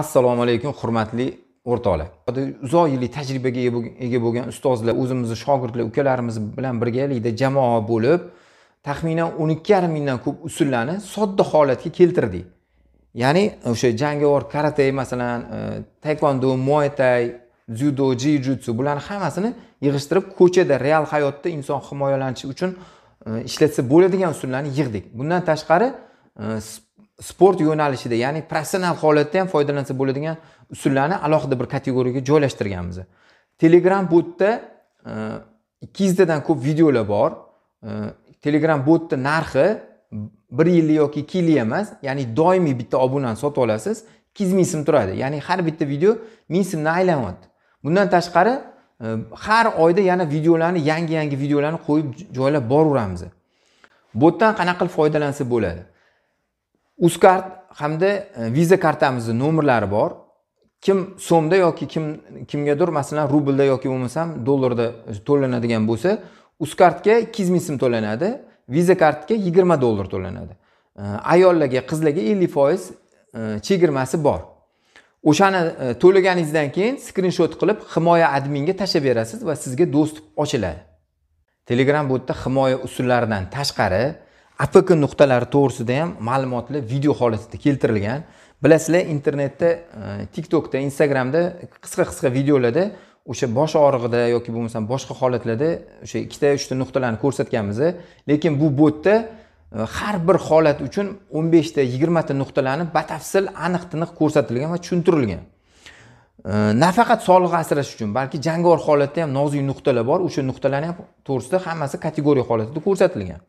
assalomu alaykum hurmatli o'rtoqlar uzoq yillik tajribaga ega bo'lgan ustozlar o'zimizni shogirdlar ukalarimiz bilan birgalikda jamoa bo'lib taxminan o'n ikki yarim mingdan ko'p usullarni sodda holatga keltirdik ya'ni o'sha jangovar karate masalan e, taekvondo muaytay dzyudo jiu-jitsu bularni hammasini yig'ishtirib ko'chada real hayotda inson himoyalanishi uchun e, ishlatsa bo'ladigan usullarni yig'dik bundan tashqari e, sport yo'nalishida ya'ni professional holatda ham foydalansa bo'ladigan usullarni alohida bir kategoriyaga joylashtirganmiz telegram botda e, ikki yuztadan ko'p videolar bor e, telegram botni narxi bir yillik yoki ikki yillik emas ya'ni doimiy bitta obunani sotib olasiz ikki yuz ming so'm turadi ya'ni har bitta video ming so'mni aylanyapti bundan tashqari e, har oyda yana videolarni yangi yangi videolarni qo'yib joylab boraveramiz botdan qanaqa qilib foydalansa bo'ladi uskart hamda e, viza kartamizni nomerlari bor kim so'mda yoki kim kimgadir masalan rublda yoki bo'lmasam dollarda to'lanadigan bo'lsa uskartga ikki yuz ming so'm to'lanadi viza kartga yigirma dollar to'lanadi e, ayollarga qizlarga ellik foiz e, chegirmasi bor o'shani to'laganingizdan keyin skrinshot qilib himoya adminga tashlab berasiz va sizga do'st ochiladi telegram bu yerda himoya usullaridan tashqari apk nuqtalari to'g'risida ham ma'lumotlar video holatida keltirilgan bilasizlar internetda e, tiktokda instagramda qisqa qisqa videolarda o'sha bosh og'rig'ida yoki bo'lmasam boshqa holatlarda o'sha ikkita uchta nuqtalarni ko'rsatganmiz lekin bu botda e, har bir holat uchun o'n beshta yigirmata nuqtalarni batafsil aniq tiniq ko'rsatilgan va tushuntirilgan e, nafaqat sog'liqni asrash uchun balki jangovar holatda ham nozik nuqtalar bor o'sha nuqtalarni ham to'g'risida hammasi kategoriya holatida ko'rsatilgan